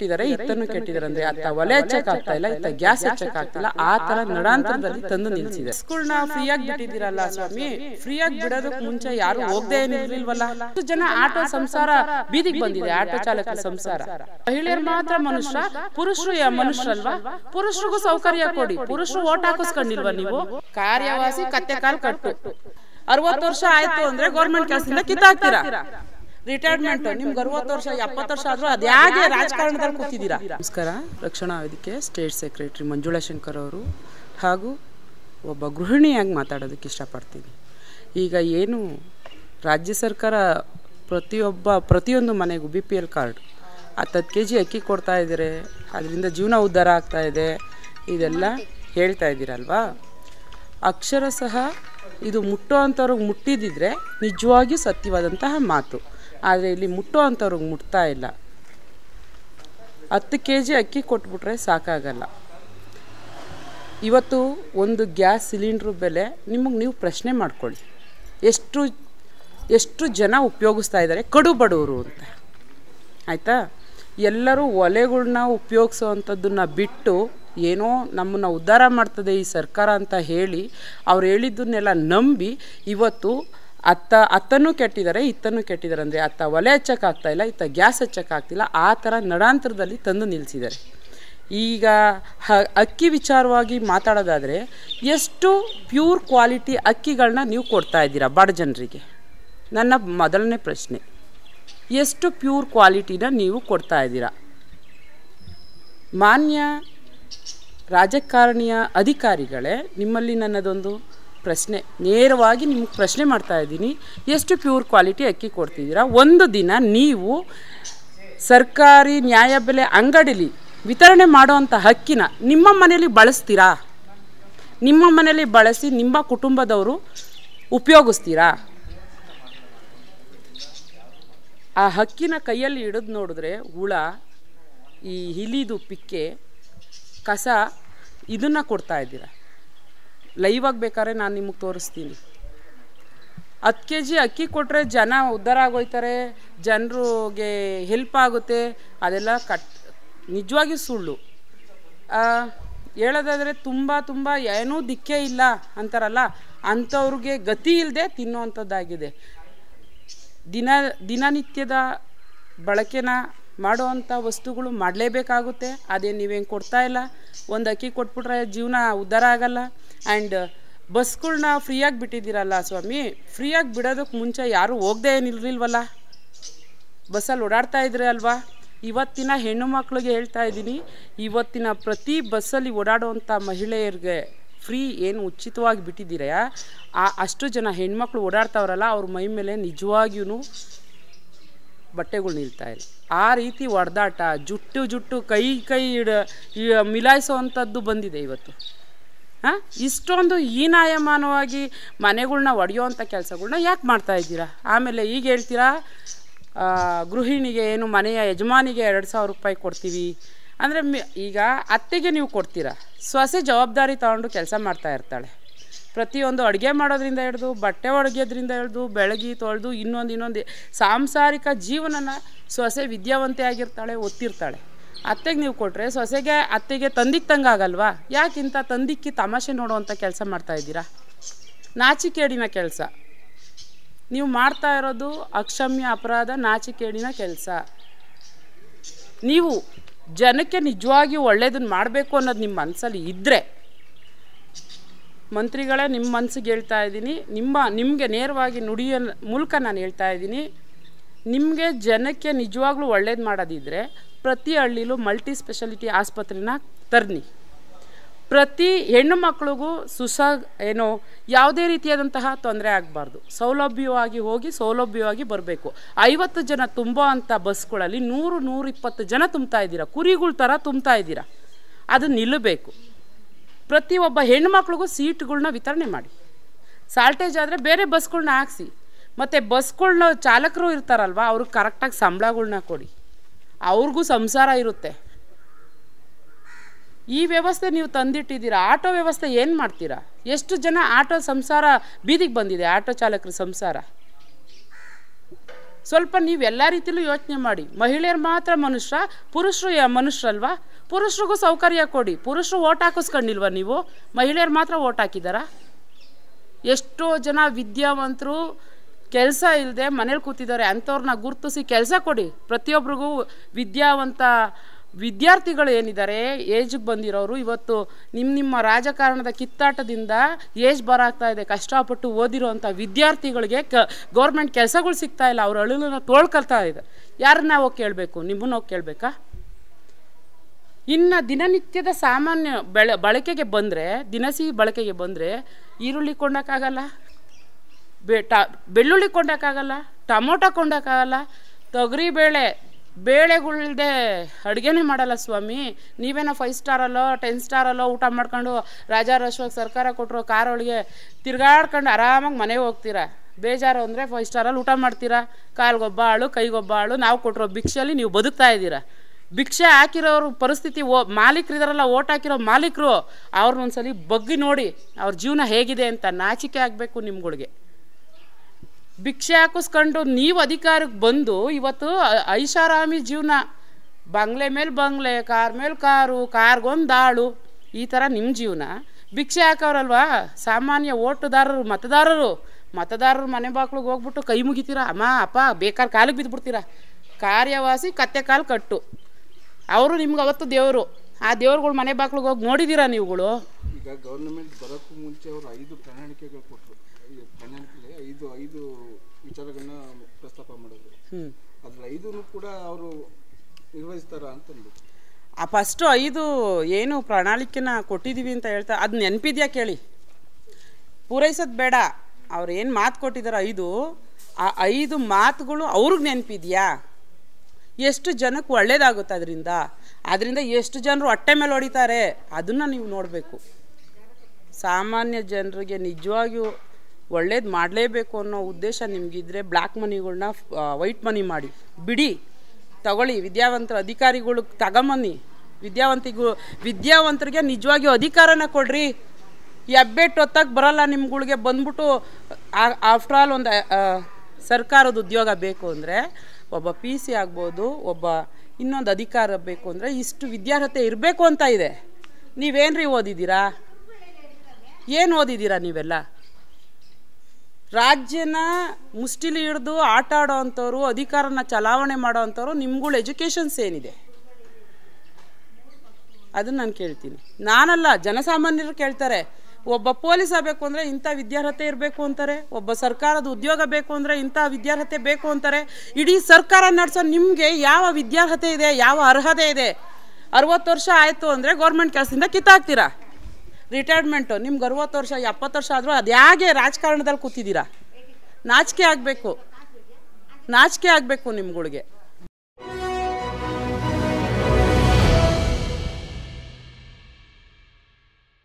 ಕೆಟ್ಟಿದ್ದಾರೆ ಇತ್ತನ್ನು ಕೆಟ್ಟಿದ್ದಾರೆ ಅಂದ್ರೆ ಆತ ಒಲೆ ಚೆಕ್ ಆಗ್ತಾ ಇಲ್ಲ ಇತ್ತ ಗ್ಯಾಸ್ ಚೆಕ್ ಆಗ್ತಿಲ್ಲ ಆ ತರ ನಡಾಂತರದಲ್ಲಿ ತಂದು ನಿಲ್ಸಿದೆ ಸ್ಕೂಲ್ನ ಫ್ರೀ ಆಗಿ ಬಿಟ್ಟಿದ್ದೀರಲ್ಲ ಸ್ವಾಮಿ ಫ್ರೀ ಆಗಿ ಬಿಡೋದಕ್ ಮುಂಚೆ ಯಾರು ಹೋಗದೆ ಏನಿರ್ಲಿಲ್ವಲ್ಲ ಜನ ಆಟೋ ಸಂಸಾರ ಬೀದಿಗೆ ಬಂದಿದೆ ಆಟೋ ಚಾಲಕ ಸಂಸಾರ ಮಹಿಳೆಯರು ಮಾತ್ರ ಮನುಷ್ಯ ಪುರುಷರು ಮನುಷ್ಯರಲ್ವಾ ಪುರುಷರಿಗೂ ಸೌಕರ್ಯ ಕೊಡಿ ಪುರುಷರು ಓಟ್ ಹಾಕಿಸ್ಕೊಂಡಿಲ್ವಾ ನೀವು ಕಾರ್ಯವಾಸಿ ಕತ್ತೆ ಕಾಲ್ ಕಟ್ಟು ಅರವತ್ತು ವರ್ಷ ಆಯ್ತು ಅಂದ್ರೆ ಗೌರ್ಮೆಂಟ್ ಕೆಲಸದಿಂದ ಕಿತ್ತಾಕ್ತೀರಾ ರಿಟೈರ್ಮೆಂಟ್ ನಿಮ್ಗೆ ಅರವತ್ತು ವರ್ಷ ಎಪ್ಪತ್ತು ವರ್ಷ ಆದರೂ ಅದು ರಾಜಕಾರಣದಲ್ಲಿ ಕೂತಿದ್ದೀರಾ ನಮಸ್ಕಾರ ರಕ್ಷಣಾ ವೇದಿಕೆ ಸ್ಟೇಟ್ ಸೆಕ್ರೆಟರಿ ಮಂಜುಳಾ ಶಂಕರ್ ಅವರು ಹಾಗೂ ಒಬ್ಬ ಗೃಹಿಣಿಯಾಗಿ ಮಾತಾಡೋದಕ್ಕೆ ಇಷ್ಟಪಡ್ತೀನಿ ಈಗ ಏನು ರಾಜ್ಯ ಸರ್ಕಾರ ಪ್ರತಿಯೊಬ್ಬ ಪ್ರತಿಯೊಂದು ಮನೆಗೂ ಬಿ ಪಿ ಎಲ್ ಕಾರ್ಡ್ ಹತ್ತು ಕೆ ಜಿ ಅಕ್ಕಿ ಕೊಡ್ತಾ ಇದ್ದಾರೆ ಅದರಿಂದ ಜೀವನ ಉದ್ಧಾರ ಆಗ್ತಾ ಇದೆ ಇದೆಲ್ಲ ಹೇಳ್ತಾ ಇದ್ದೀರಲ್ವಾ ಅಕ್ಷರ ಸಹ ಇದು ಮುಟ್ಟೋ ಅಂಥವ್ರಿಗೆ ಮುಟ್ಟಿದ್ದಿದ್ರೆ ನಿಜವಾಗಿಯೂ ಸತ್ಯವಾದಂತಹ ಮಾತು ಆದರೆ ಇಲ್ಲಿ ಮುಟ್ಟೋ ಅಂಥವ್ರಿಗೆ ಮುಟ್ತಾ ಇಲ್ಲ ಹತ್ತು ಕೆ ಜಿ ಅಕ್ಕಿ ಕೊಟ್ಬಿಟ್ರೆ ಸಾಕಾಗಲ್ಲ ಇವತ್ತು ಒಂದು ಗ್ಯಾಸ್ ಸಿಲಿಂಡ್ರ್ ಬೆಲೆ ನಿಮಗೆ ನೀವು ಪ್ರಶ್ನೆ ಮಾಡ್ಕೊಳ್ಳಿ ಎಷ್ಟು ಎಷ್ಟು ಜನ ಉಪಯೋಗಿಸ್ತಾ ಇದ್ದಾರೆ ಕಡು ಬಡವರು ಅಂತ ಆಯಿತಾ ಎಲ್ಲರೂ ಒಲೆಗಳನ್ನ ಉಪಯೋಗಿಸೋ ಅಂಥದ್ದನ್ನು ಬಿಟ್ಟು ಏನೋ ನಮ್ಮನ್ನು ಉದ್ಧಾರ ಮಾಡ್ತದೆ ಈ ಸರ್ಕಾರ ಅಂತ ಹೇಳಿ ಅವ್ರು ಹೇಳಿದ್ದನ್ನೆಲ್ಲ ನಂಬಿ ಇವತ್ತು ಅತ್ತ ಅತ್ತನ್ನು ಕೆಟ್ಟಿದ್ದಾರೆ ಇತ್ತನ್ನು ಕೆಟ್ಟಿದ್ದಾರೆ ಅಂದರೆ ಅತ್ತ ಒಲೆ ಹಚ್ಚೋಕ್ಕಾಗ್ತಾ ಇಲ್ಲ ಇತ್ತ ಗ್ಯಾಸ್ ಹಚ್ಚೋಕ್ಕಾಗ್ತಿಲ್ಲ ಆ ಥರ ನಡಾಂತರದಲ್ಲಿ ತಂದು ನಿಲ್ಲಿಸಿದ್ದಾರೆ ಈಗ ಹ ಅಕ್ಕಿ ವಿಚಾರವಾಗಿ ಮಾತಾಡೋದಾದರೆ ಎಷ್ಟು ಪ್ಯೂರ್ ಕ್ವಾಲಿಟಿ ಅಕ್ಕಿಗಳನ್ನ ನೀವು ಕೊಡ್ತಾ ಇದ್ದೀರಾ ಬಡ ಜನರಿಗೆ ನನ್ನ ಮೊದಲನೇ ಪ್ರಶ್ನೆ ಎಷ್ಟು ಪ್ಯೂರ್ ಕ್ವಾಲಿಟಿನ ನೀವು ಕೊಡ್ತಾ ಇದ್ದೀರಾ ಮಾನ್ಯ ರಾಜಕಾರಣಿಯ ಅಧಿಕಾರಿಗಳೇ ನಿಮ್ಮಲ್ಲಿ ನನ್ನದೊಂದು ಪ್ರಶ್ನೆ ನೇರವಾಗಿ ನಿಮ್ಗೆ ಪ್ರಶ್ನೆ ಮಾಡ್ತಾ ಇದ್ದೀನಿ ಎಷ್ಟು ಪ್ಯೂರ್ ಕ್ವಾಲಿಟಿ ಅಕ್ಕಿ ಕೊಡ್ತಿದ್ದೀರಾ ಒಂದು ದಿನ ನೀವು ಸರ್ಕಾರಿ ನ್ಯಾಯಬೆಲೆ ಅಂಗಡಿಲಿ ವಿತರಣೆ ಮಾಡುವಂಥ ಹಕ್ಕಿನ ನಿಮ್ಮ ಮನೇಲಿ ಬಳಸ್ತೀರಾ ನಿಮ್ಮ ಮನೇಲಿ ಬಳಸಿ ನಿಮ್ಮ ಕುಟುಂಬದವರು ಉಪಯೋಗಿಸ್ತೀರಾ ಆ ಹಕ್ಕಿನ ಕೈಯಲ್ಲಿ ಹಿಡಿದು ನೋಡಿದ್ರೆ ಹುಳ ಈ ಹಿಲಿದು ಪಿಕ್ಕೆ ಕಸ ಇದನ್ನು ಕೊಡ್ತಾ ಇದ್ದೀರಾ ಲೈವ್ ಆಗಿ ಬೇಕಾದ್ರೆ ನಾನು ನಿಮಗೆ ತೋರಿಸ್ತೀನಿ ಹತ್ತು ಕೆ ಜಿ ಅಕ್ಕಿ ಕೊಟ್ಟರೆ ಜನ ಉದ್ಧಾರ ಆಗೋಯ್ತಾರೆ ಜನರಿಗೆ ಹೆಲ್ಪ್ ಆಗುತ್ತೆ ಅದೆಲ್ಲ ಕಟ್ ನಿಜವಾಗಿಯೂ ಸುಳ್ಳು ಹೇಳೋದಾದರೆ ತುಂಬ ತುಂಬ ಏನೂ ದಿಕ್ಕೇ ಇಲ್ಲ ಅಂತಾರಲ್ಲ ಅಂಥವ್ರಿಗೆ ಗತಿ ಇಲ್ಲದೆ ತಿನ್ನುವಂಥದ್ದಾಗಿದೆ ದಿನ ದಿನನಿತ್ಯದ ಬಳಕೆನ ಮಾಡುವಂಥ ವಸ್ತುಗಳು ಮಾಡಲೇಬೇಕಾಗುತ್ತೆ ಅದೇ ನೀವೇನು ಕೊಡ್ತಾಯಿಲ್ಲ ಒಂದು ಅಕ್ಕಿ ಕೊಟ್ಬಿಟ್ರೆ ಜೀವನ ಉದ್ಧಾರ ಆಗಲ್ಲ ಆ್ಯಂಡ್ uh, ಬಸ್ಗಳ್ನ ಫ್ರೀಯಾಗಿ ಬಿಟ್ಟಿದ್ದೀರಲ್ಲ ಸ್ವಾಮಿ ಫ್ರೀಯಾಗಿ ಬಿಡೋದಕ್ಕೆ ಮುಂಚೆ ಯಾರೂ ಹೋಗದೆ ಏನಿಲ್ಲರಿಲ್ವಲ್ಲ ಬಸ್ಸಲ್ಲಿ ಓಡಾಡ್ತಾ ಇದ್ರೆ ಅಲ್ವಾ ಇವತ್ತಿನ ಹೆಣ್ಣು ಮಕ್ಕಳಿಗೆ ಹೇಳ್ತಾ ಇದ್ದೀನಿ ಇವತ್ತಿನ ಪ್ರತಿ ಬಸ್ಸಲ್ಲಿ ಓಡಾಡುವಂಥ ಮಹಿಳೆಯರಿಗೆ ಫ್ರೀ ಏನು ಉಚಿತವಾಗಿ ಬಿಟ್ಟಿದ್ದೀರಾ ಆ ಅಷ್ಟು ಜನ ಹೆಣ್ಮಕ್ಳು ಓಡಾಡ್ತಾವ್ರಲ್ಲ ಅವ್ರ ಮೈ ಮೇಲೆ ನಿಜವಾಗಿಯೂ ಬಟ್ಟೆಗಳು ನಿಲ್ತಾ ಇಲ್ಲ ಆ ರೀತಿ ಒಡೆದಾಟ ಜುಟ್ಟು ಜುಟ್ಟು ಕೈ ಕೈ ಇಡ ಮಿಲಾಯಿಸೋ ಅಂಥದ್ದು ಬಂದಿದೆ ಇವತ್ತು ಇಷ್ಟೊಂದು ಹೀನಾಯಮಾನವಾಗಿ ಮನೆಗಳನ್ನ ಒಡೆಯುವಂಥ ಕೆಲಸಗಳನ್ನ ಯಾಕೆ ಮಾಡ್ತಾ ಇದ್ದೀರಾ ಆಮೇಲೆ ಈಗ ಹೇಳ್ತೀರಾ ಗೃಹಿಣಿಗೆ ಏನು ಮನೆಯ ಯಜಮಾನಿಗೆ ಎರಡು ಸಾವಿರ ರೂಪಾಯಿ ಕೊಡ್ತೀವಿ ಅಂದರೆ ಈಗ ಅತ್ತೆಗೆ ನೀವು ಕೊಡ್ತೀರಾ ಸ್ವಸೆ ಜವಾಬ್ದಾರಿ ತಗೊಂಡು ಕೆಲಸ ಮಾಡ್ತಾ ಇರ್ತಾಳೆ ಪ್ರತಿಯೊಂದು ಅಡುಗೆ ಮಾಡೋದ್ರಿಂದ ಹಿಡಿದು ಬಟ್ಟೆ ಒಡಗೋದ್ರಿಂದ ಹಿಡ್ದು ಬೆಳಗ್ಗೆ ತೊಳೆದು ಇನ್ನೊಂದು ಇನ್ನೊಂದು ಸಾಂಸಾರಿಕ ಜೀವನನ ಸೊಸೆ ವಿದ್ಯಾವಂತೆ ಆಗಿರ್ತಾಳೆ ಒತ್ತಿರ್ತಾಳೆ ಅತ್ತೆಗೆ ನೀವು ಕೊಟ್ಟರೆ ಸೊಸೆಗೆ ಅತ್ತೆಗೆ ತಂಗ ತಂಗಾಗಲ್ವಾ ಯಾಕಿಂತ ತಂದಿಕ್ಕಿ ತಮಾಷೆ ನೋಡುವಂಥ ಕೆಲಸ ಮಾಡ್ತಾ ಮಾಡ್ತಾಯಿದ್ದೀರಾ ನಾಚಿಕೇಡಿನ ಕೆಲಸ ನೀವು ಮಾಡ್ತಾ ಇರೋದು ಅಕ್ಷಮ್ಯ ಅಪರಾಧ ನಾಚಿಕೇಡಿನ ಕೆಲಸ ನೀವು ಜನಕ್ಕೆ ನಿಜವಾಗಿಯೂ ಒಳ್ಳೆಯದನ್ನು ಮಾಡಬೇಕು ಅನ್ನೋದು ನಿಮ್ಮ ಮನಸ್ಸಲ್ಲಿ ಇದ್ದರೆ ಮಂತ್ರಿಗಳೇ ನಿಮ್ಮ ಮನಸ್ಸಿಗೆ ಹೇಳ್ತಾ ಇದ್ದೀನಿ ನಿಮ್ಮ ನಿಮಗೆ ನೇರವಾಗಿ ನುಡಿಯ ಮೂಲಕ ನಾನು ಹೇಳ್ತಾ ಇದ್ದೀನಿ ನಿಮಗೆ ಜನಕ್ಕೆ ನಿಜವಾಗ್ಲೂ ಒಳ್ಳೇದು ಮಾಡೋದಿದ್ದರೆ ಪ್ರತಿ ಹಳ್ಳಿಲೂ ಮಲ್ಟಿ ಸ್ಪೆಷಾಲಿಟಿ ಆಸ್ಪತ್ರೆನ ತರ್ನಿ ಪ್ರತಿ ಹೆಣ್ಣು ಮಕ್ಕಳಿಗೂ ಸುಸಾ ಏನೋ ಯಾವುದೇ ರೀತಿಯಾದಂತಹ ತೊಂದರೆ ಆಗಬಾರ್ದು ಸೌಲಭ್ಯವಾಗಿ ಹೋಗಿ ಸೌಲಭ್ಯವಾಗಿ ಬರಬೇಕು ಐವತ್ತು ಜನ ತುಂಬೋ ಅಂಥ ಬಸ್ಗಳಲ್ಲಿ ನೂರು ನೂರಿಪ್ಪತ್ತು ಜನ ತುಂಬ್ತಾ ಇದ್ದೀರಾ ಕುರಿಗಳ ಥರ ತುಂಬ್ತಾ ಇದ್ದೀರಾ ಅದು ನಿಲ್ಲಬೇಕು ಪ್ರತಿಯೊಬ್ಬ ಹೆಣ್ಣು ಮಕ್ಳಿಗೂ ಸೀಟ್ಗಳನ್ನ ವಿತರಣೆ ಮಾಡಿ ಸಾಲ್ಟೇಜ್ ಆದರೆ ಬೇರೆ ಬಸ್ಗಳನ್ನ ಹಾಕ್ಸಿ ಮತ್ತು ಬಸ್ಗಳನ್ನ ಚಾಲಕರು ಇರ್ತಾರಲ್ವ ಅವ್ರಿಗೆ ಕರೆಕ್ಟಾಗಿ ಸಂಬಳಗಳನ್ನ ಕೊಡಿ ಅವ್ರಿಗೂ ಸಂಸಾರ ಇರುತ್ತೆ ಈ ವ್ಯವಸ್ಥೆ ನೀವು ತಂದಿಟ್ಟಿದ್ದೀರಾ ಆಟೋ ವ್ಯವಸ್ಥೆ ಏನು ಮಾಡ್ತೀರಾ ಎಷ್ಟು ಜನ ಆಟೋ ಸಂಸಾರ ಬೀದಿಗೆ ಬಂದಿದೆ ಆಟೋ ಚಾಲಕರ ಸಂಸಾರ ಸ್ವಲ್ಪ ನೀವು ಎಲ್ಲ ರೀತಿಯಲ್ಲೂ ಯೋಚನೆ ಮಾಡಿ ಮಹಿಳೆಯರು ಮಾತ್ರ ಮನುಷ್ಯ ಪುರುಷರು ಮನುಷ್ಯರಲ್ವಾ ಪುರುಷರಿಗೂ ಸೌಕರ್ಯ ಕೊಡಿ ಪುರುಷರು ಓಟ್ ಹಾಕಿಸ್ಕೊಂಡಿಲ್ವ ನೀವು ಮಹಿಳೆಯರು ಮಾತ್ರ ಓಟ್ ಹಾಕಿದ್ದಾರಾ ಎಷ್ಟೋ ಜನ ವಿದ್ಯಾವಂತರು ಕೆಲಸ ಇಲ್ಲದೆ ಮನೇಲಿ ಕೂತಿದ್ದಾರೆ ಅಂಥವ್ರನ್ನ ಗುರುತಿಸಿ ಕೆಲಸ ಕೊಡಿ ಪ್ರತಿಯೊಬ್ಬರಿಗೂ ವಿದ್ಯಾವಂತ ವಿದ್ಯಾರ್ಥಿಗಳು ಏನಿದ್ದಾರೆ ಏಜ್ಗೆ ಬಂದಿರೋರು ಇವತ್ತು ನಿಮ್ಮ ನಿಮ್ಮ ರಾಜಕಾರಣದ ಕಿತ್ತಾಟದಿಂದ ಏಜ್ ಬರಾಗ್ತಾ ಇದೆ ಕಷ್ಟಪಟ್ಟು ಓದಿರೋವಂಥ ವಿದ್ಯಾರ್ಥಿಗಳಿಗೆ ಕ ಗೌರ್ಮೆಂಟ್ ಕೆಲಸಗಳು ಸಿಗ್ತಾ ಇಲ್ಲ ಅವ್ರ ಅಳುನ ತೋಳ್ಕೊಳ್ತಾ ಇದೆ ಯಾರನ್ನ ಹೋಗಿ ಕೇಳಬೇಕು ನಿಮ್ಮನ್ನ ಹೋಗಿ ಕೇಳಬೇಕಾ ಇನ್ನು ದಿನನಿತ್ಯದ ಸಾಮಾನ್ಯ ಬಳಕೆಗೆ ಬಂದರೆ ದಿನಸಿ ಬಳಕೆಗೆ ಬಂದರೆ ಈರುಳ್ಳಿ ಕೊಂಡೋಕ್ಕಾಗಲ್ಲ ಬೆ ಟ ಬೆಳ್ಳುಳ್ಳಿ ಕೊಂಡೋಕ್ಕಾಗಲ್ಲ ಟೊಮೊಟೊ ಕೊಂಡೋಕ್ಕಾಗಲ್ಲ ತೊಗರಿ ಬೇಳೆ ಬೇಳೆಗಳಿಲ್ದೆ ಅಡುಗೆನೇ ಮಾಡಲ್ಲ ಸ್ವಾಮಿ ನೀವೇನೋ ಫೈವ್ ಸ್ಟಾರಲ್ಲೋ ಟೆನ್ ಸ್ಟಾರಲ್ಲೋ ಊಟ ಮಾಡ್ಕೊಂಡು ರಾಜ ಸರ್ಕಾರ ಕೊಟ್ಟರು ಕಾರೊಳಗೆ ತಿರುಗಾಡ್ಕೊಂಡು ಆರಾಮಾಗಿ ಮನೆಗೆ ಹೋಗ್ತೀರಾ ಬೇಜಾರು ಅಂದರೆ ಫೈವ್ ಸ್ಟಾರಲ್ಲಿ ಊಟ ಮಾಡ್ತೀರಾ ಕಾಲ್ಗೊಬ್ಬ ಆಳು ಕೈಗೊಬ್ಬ ಆಳು ನಾವು ಕೊಟ್ಟಿರೋ ಭಿಕ್ಷೆಯಲ್ಲಿ ನೀವು ಬದುಕ್ತಾ ಇದ್ದೀರಾ ಭಿಕ್ಷೆ ಹಾಕಿರೋರು ಪರಿಸ್ಥಿತಿ ಓ ಮಾಲೀಕರಿದಾರಲ್ಲ ಓಟ್ ಹಾಕಿರೋ ಮಾಲೀಕರು ಅವ್ರನ್ನೊಂದ್ಸಲಿ ಬಗ್ಗಿ ನೋಡಿ ಅವ್ರ ಜೀವನ ಹೇಗಿದೆ ಅಂತ ನಾಚಿಕೆ ಆಗಬೇಕು ನಿಮ್ಗಳಿಗೆ ಭಿಕ್ಷೆ ಹಾಕಿಸ್ಕೊಂಡು ನೀವು ಅಧಿಕಾರಕ್ಕೆ ಬಂದು ಇವತ್ತು ಐಷಾರಾಮಿ ಜೀವನ ಬಂಗ್ಲೆ ಮೇಲೆ ಬಂಗ್ಲೆ ಕಾರ್ ಮೇಲೆ ಕಾರು ಕಾರ್ಗೊಂದು ದಾಳು ಈ ಥರ ನಿಮ್ಮ ಜೀವನ ಭಿಕ್ಷೆ ಹಾಕೋರಲ್ವಾ ಸಾಮಾನ್ಯ ಓಟುದಾರರು ಮತದಾರರು ಮತದಾರರು ಮನೆ ಬಾಕ್ಳಿಗೆ ಹೋಗ್ಬಿಟ್ಟು ಕೈ ಮುಗಿತೀರಾ ಅಮ್ಮ ಅಪ್ಪ ಬೇಕಾದ್ರೆ ಕಾಲಿಗೆ ಬಿದ್ದುಬಿಡ್ತೀರಾ ಕಾರ್ಯವಾಸಿ ಕತ್ತೆ ಕಾಲು ಕಟ್ಟು ಅವರು ನಿಮ್ಗೆ ಅವತ್ತು ದೇವರು ಆ ದೇವ್ರುಗಳು ಮನೆ ಬಾಕ್ಲಿಗೆ ಹೋಗಿ ನೋಡಿದ್ದೀರಾ ನೀವುಗಳು ಈಗ ಗವರ್ನಮೆಂಟ್ ಬರೋಕ್ಕೂ ಮುಂಚೆ ಅವರು ಐದು ಪ್ರಣಾಳಿಕೆಗಳು ಕೊಟ್ಟರು ಐದು ಐದು ಪ್ರಸ್ತಾಪ ಮಾಡೋದು ಅದ್ರ ಐದು ಕೂಡ ಅವರು ನಿರ್ವಹಿಸ್ತಾರ ಅಂತಂದು ಆ ಫಸ್ಟು ಐದು ಏನು ಪ್ರಣಾಳಿಕೆನ ಕೊಟ್ಟಿದ್ದೀವಿ ಅಂತ ಹೇಳ್ತಾ ಅದು ನೆನಪಿದ್ಯಾ ಕೇಳಿ ಪೂರೈಸೋದು ಬೇಡ ಅವ್ರು ಏನು ಮಾತು ಕೊಟ್ಟಿದ್ದಾರೆ ಐದು ಆ ಐದು ಮಾತುಗಳು ಅವ್ರಿಗೆ ನೆನಪಿದೆಯಾ ಎಷ್ಟು ಜನಕ್ಕೆ ಒಳ್ಳೇದಾಗುತ್ತೆ ಅದರಿಂದ ಅದರಿಂದ ಎಷ್ಟು ಜನರು ಹೊಟ್ಟೆ ಮೇಲೆ ಹೊಡಿತಾರೆ ಅದನ್ನು ನೀವು ನೋಡಬೇಕು ಸಾಮಾನ್ಯ ಜನರಿಗೆ ನಿಜವಾಗಿಯೂ ಒಳ್ಳೇದು ಮಾಡಲೇಬೇಕು ಅನ್ನೋ ಉದ್ದೇಶ ನಿಮಗಿದ್ರೆ ಬ್ಲ್ಯಾಕ್ ಮನಿಗಳನ್ನ ವೈಟ್ ಮನಿ ಮಾಡಿ ಬಿಡಿ ತಗೊಳ್ಳಿ ವಿದ್ಯಾವಂತರ ಅಧಿಕಾರಿಗಳು ತಗೊಂಬನ್ನಿ ವಿದ್ಯಾವಂತಿಗೂ ವಿದ್ಯಾವಂತರಿಗೆ ನಿಜವಾಗಿಯೂ ಅಧಿಕಾರನ ಕೊಡ್ರಿ ಈ ಅಬ್ಬೇಟ್ ಹೊತ್ತಾಗ ಬರೋಲ್ಲ ನಿಮ್ಗಳಿಗೆ ಬಂದ್ಬಿಟ್ಟು ಆಫ್ಟರ್ ಆಲ್ ಒಂದು ಸರ್ಕಾರದ ಉದ್ಯೋಗ ಬೇಕು ಅಂದರೆ ಒಬ್ಬ ಪಿ ಸಿ ಆಗ್ಬೋದು ಒಬ್ಬ ಇನ್ನೊಂದು ಅಧಿಕಾರ ಬೇಕು ಅಂದರೆ ಇಷ್ಟು ವಿದ್ಯಾರ್ಹತೆ ಇರಬೇಕು ಅಂತ ಇದೆ ರೀ ಓದಿದ್ದೀರಾ ಏನು ಓದಿದ್ದೀರಾ ನೀವೆಲ್ಲ ರಾಜ್ಯನ ಮುಷ್ಟಿಲಿ ಹಿಡಿದು ಆಟ ಆಡೋ ಅಂಥವ್ರು ಅಧಿಕಾರನ ಚಲಾವಣೆ ಮಾಡೋ ಅಂಥವ್ರು ನಿಮ್ಗಳು ಎಜುಕೇಷನ್ಸ್ ಏನಿದೆ ಅದನ್ನು ನಾನು ಕೇಳ್ತೀನಿ ನಾನಲ್ಲ ಜನಸಾಮಾನ್ಯರು ಕೇಳ್ತಾರೆ ಒಬ್ಬ ಪೊಲೀಸ್ ಆಗಬೇಕು ಅಂದರೆ ಇಂಥ ವಿದ್ಯಾರ್ಹತೆ ಇರಬೇಕು ಅಂತಾರೆ ಒಬ್ಬ ಸರ್ಕಾರದ ಉದ್ಯೋಗ ಬೇಕು ಅಂದರೆ ಇಂಥ ವಿದ್ಯಾರ್ಹತೆ ಬೇಕು ಅಂತಾರೆ ಇಡೀ ಸರ್ಕಾರ ನಡೆಸೋ ನಿಮಗೆ ಯಾವ ವಿದ್ಯಾರ್ಹತೆ ಇದೆ ಯಾವ ಅರ್ಹತೆ ಇದೆ ಅರವತ್ತು ವರ್ಷ ಆಯಿತು ಅಂದರೆ ಗೌರ್ಮೆಂಟ್ ಕೆಲಸದಿಂದ ಕಿತ್ತಾಕ್ತೀರಾ ರಿಟೈರ್ಮೆಂಟು ನಿಮ್ಗೆ ಅರುವತ್ತು ವರ್ಷ ಎಪ್ಪತ್ತು ವರ್ಷ ಆದರೂ ಅದು ಹೇಗೆ ರಾಜಕಾರಣದಲ್ಲಿ ಕೂತಿದ್ದೀರಾ ನಾಚಿಕೆ ಆಗಬೇಕು ನಾಚಿಕೆ ಆಗಬೇಕು ನಿಮ್ಗಳಿಗೆ